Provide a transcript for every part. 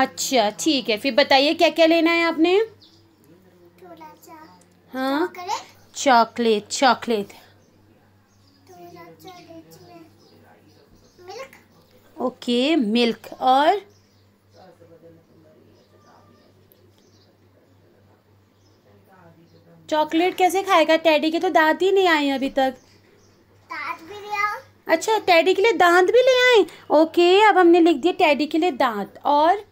अच्छा ठीक है फिर बताइए क्या क्या लेना है आपने हाँ चॉकलेट चॉकलेट ओके मिल्क और चॉकलेट कैसे खाएगा टैडी के तो दांत ही नहीं आए अभी तक दांत भी ले आओ अच्छा टैडी के लिए दांत भी ले आए ओके अब हमने लिख दिया टैडी के लिए दांत और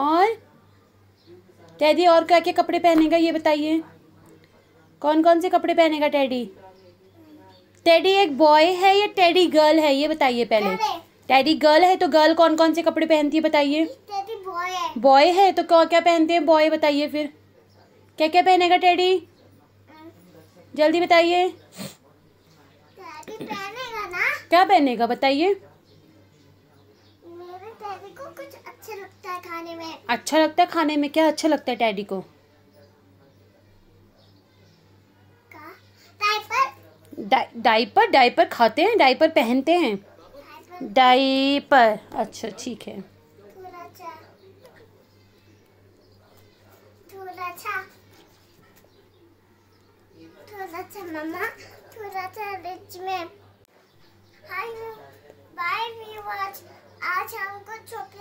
और टैडी और क्या क्या कपड़े पहनेगा ये बताइए कौन कौन से कपड़े पहनेगा टैडी टैडी एक बॉय है या टैडी गर्ल है ये बताइए पहले टैडी गर्ल है तो गर्ल कौन कौन से कपड़े पहनती है बताइए बॉय है तो क्या क्या पहनते हैं बॉय बताइए फिर क्या क्या पहनेगा टैडी जल्दी बताइए क्या पहनेगा बताइए अच्छा लगता है खाने में अच्छा लगता है खाने में क्या अच्छा लगता है टैडी को डाइपर डाइपर खाते हैं डाइपर पहनते हैं डाइपर अच्छा ठीक है थोड़ा सा मम्मा थोड़ा सा रिच में हाय बाय आज हमको